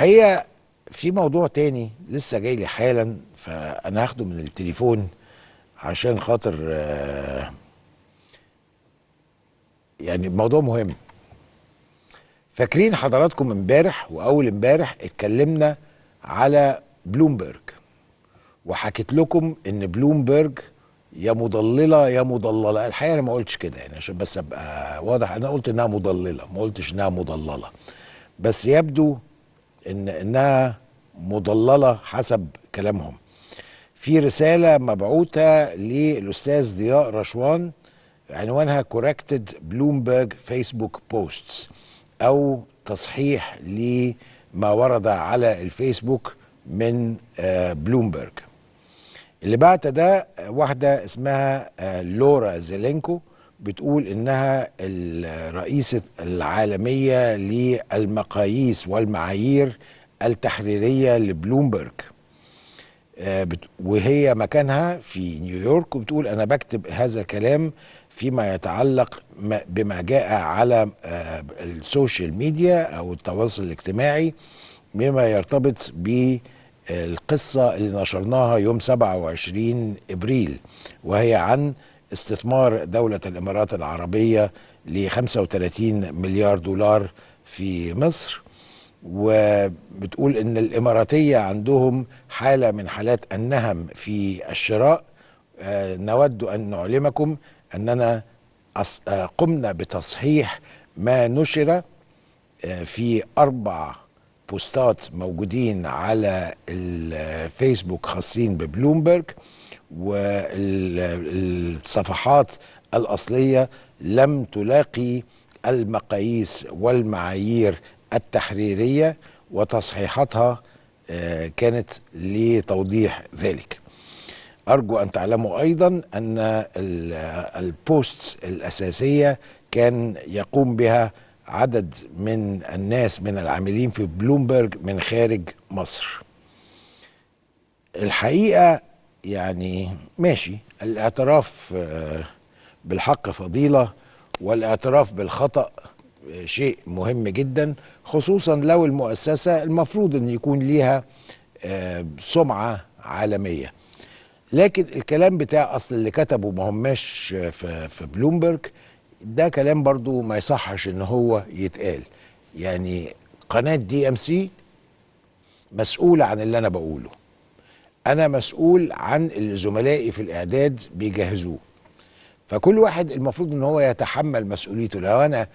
الحقيقه في موضوع تاني لسه جاي لي حالا فانا هاخده من التليفون عشان خاطر آه، يعني الموضوع مهم فاكرين حضراتكم امبارح واول امبارح اتكلمنا على بلومبرج وحكيت لكم ان بلومبرج يا مضلله يا مضلله الحقيقه انا ما قلتش كده يعني عشان بس ابقى واضح انا قلت انها مضلله ما قلتش انها مضلله بس يبدو إن إنها مضللة حسب كلامهم في رسالة مبعوثة للأستاذ ضياء رشوان عنوانها كوركتد بلومبرج فيسبوك بوستس أو تصحيح لما ورد على الفيسبوك من آه، بلومبرج اللي بعت ده آه، واحدة اسمها آه، لورا زيلينكو بتقول انها الرئيسه العالميه للمقاييس والمعايير التحريريه لبلومبرج آه، وهي مكانها في نيويورك وبتقول انا بكتب هذا الكلام فيما يتعلق بما جاء على آه، السوشيال ميديا او التواصل الاجتماعي مما يرتبط بالقصه اللي نشرناها يوم 27 ابريل وهي عن استثمار دولة الإمارات العربية ل 35 مليار دولار في مصر وبتقول ان الاماراتيه عندهم حاله من حالات النهم في الشراء آه، نود ان نعلمكم اننا آه، قمنا بتصحيح ما نشر آه، في اربع بوستات موجودين على الفيسبوك خاصين ببلومبرج والصفحات الأصلية لم تلاقي المقاييس والمعايير التحريرية وتصحيحاتها آه، كانت لتوضيح ذلك أرجو أن تعلموا أيضا أن البوستس الأساسية كان يقوم بها عدد من الناس من العاملين في بلومبرج من خارج مصر الحقيقه يعني ماشي الاعتراف آه، بالحق فضيله والاعتراف بالخطا آه، شيء مهم جدا خصوصا لو المؤسسه المفروض ان يكون ليها آه، سمعه عالميه لكن الكلام بتاع اصل اللي كتبه ما هماش في بلومبرج ده كلام برضو ما يصحش ان هو يتقال يعني قناه دي ام سي مسؤوله عن اللي انا بقوله انا مسؤول عن اللي زملائي في الاعداد بيجهزوه فكل واحد المفروض ان هو يتحمل مسؤوليته لو انا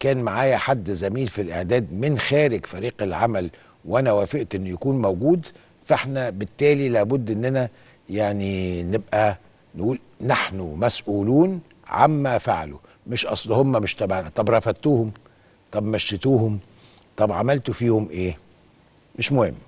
كان معايا حد زميل في الاعداد من خارج فريق العمل وانا وافقت انه يكون موجود فاحنا بالتالي لابد اننا يعني نبقى نقول نحن مسؤولون عما فعلوا مش اصل هم مش تبعنا طب رفدتوهم طب مشيتوهم طب عملتوا فيهم ايه مش مهم